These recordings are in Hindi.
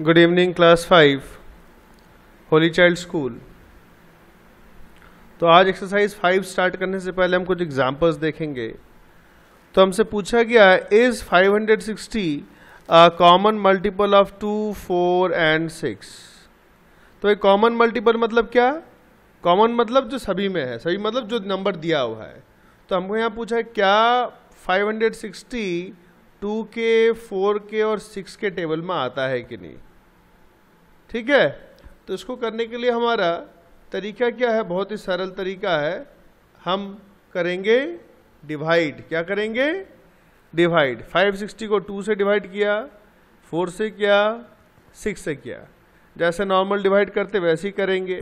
good evening class five holy child school तो आज एक्सरसाइज फाइव स्टार्ट करने से पहले हम कुछ एग्जांपल्स देखेंगे तो हमसे पूछा गया is 560 a common multiple of two four and six तो एक कॉमन मल्टीपल मतलब क्या कॉमन मतलब जो सभी में है सभी मतलब जो नंबर दिया हुआ है तो हमको यहाँ पूछा है क्या 560 टू के फोर के और सिक्स के टेबल में आता है कि नहीं ठीक है तो इसको करने के लिए हमारा तरीका क्या है बहुत ही सरल तरीका है हम करेंगे डिवाइड क्या करेंगे डिवाइड 560 को 2 से डिवाइड किया 4 से किया 6 से किया जैसे नॉर्मल डिवाइड करते वैसे ही करेंगे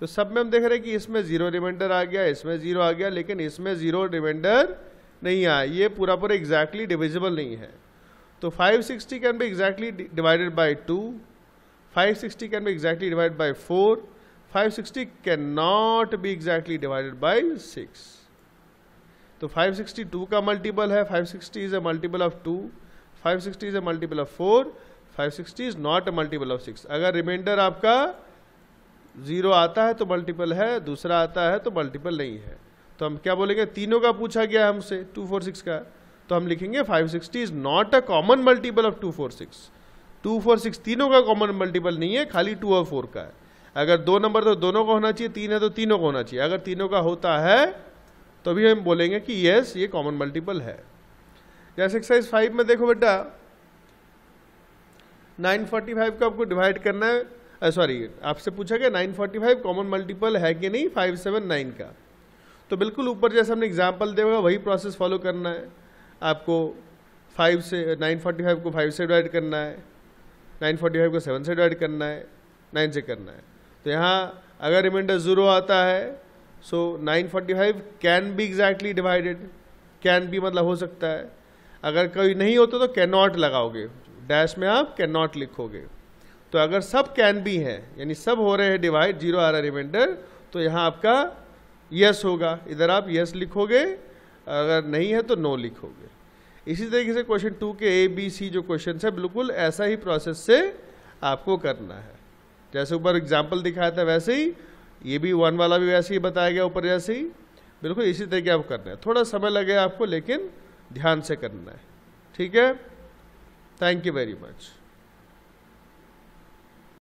तो सब में हम देख रहे हैं कि इसमें ज़ीरो रिमाइंडर आ गया इसमें ज़ीरो आ गया लेकिन इसमें ज़ीरो रिमाइंडर नहीं आया ये पूरा पूरा एग्जैक्टली डिविजिबल नहीं है तो 560 can be exactly divided by two 560 can be exactly divided by four 560 can not be exactly divided by six तो 562 का मल्टीपल है 560 is a multiple of two 560 is a multiple of four 560 is not a multiple of six अगर रिमाइंडर आपका जीरो आता है तो मल्टीपल है दूसरा आता है तो मल्टीपल नहीं है तो हम क्या बोलेंगे तीनों का पूछा गया हमसे टू फोर सिक्स का तो हम लिखेंगे five sixty is not a common multiple of two four six two four six तीनों का कॉमन मल्टीपल नहीं है खाली टू और फोर का है अगर दो नंबर तो दोनों का होना चाहिए तीन है तो तीनों का होना चाहिए अगर तीनों का होता है तो भी हम बोलेंगे कि यस ये कॉमन मल्टीपल है जैसे एक्सरसाइज फाइव में देखो बेटा नाइन फोर्टी फाइव का आपको डिवाइड करना है सॉरी आपसे पूछा गया nine forty five common multiple है कि नहीं फाइव सेवन नाइन का तो बिल्कुल ऊपर जैसे हमने एग्जाम्पल दिया वही प्रोसेस फॉलो करना है आपको फाइव से नाइन फोर्टी फाइव को फाइव से डिवाइड करना है नाइन फोर्टी फाइव को सेवन से डिवाइड करना है नाइन से करना है तो यहाँ अगर रिमाइंडर ज़ीरो आता है so nine forty five can be exactly divided can be मतलब हो सकता है अगर कोई नहीं होता तो कैन नॉट लगाओगे डैश में आप कैन नॉट लिखोगे तो अगर सब कैन बी है यानी सब हो रहे हैं डिवाइड जीरो आ रहा है रिमाइंडर तो यहाँ आपका यस होगा इधर आप यस लिखोगे अगर नहीं है तो नो लिखोगे इसी तरीके से क्वेश्चन टू के ए बी सी जो क्वेश्चन है बिल्कुल ऐसा ही प्रोसेस से आपको करना है जैसे ऊपर एग्जाम्पल दिखाया था वैसे ही ये भी वन वाला भी वैसे ही बताया गया ऊपर जैसे ही बिल्कुल इसी तरीके आप करना है थोड़ा समय लगेगा आपको लेकिन ध्यान से करना है ठीक है थैंक यू वेरी मच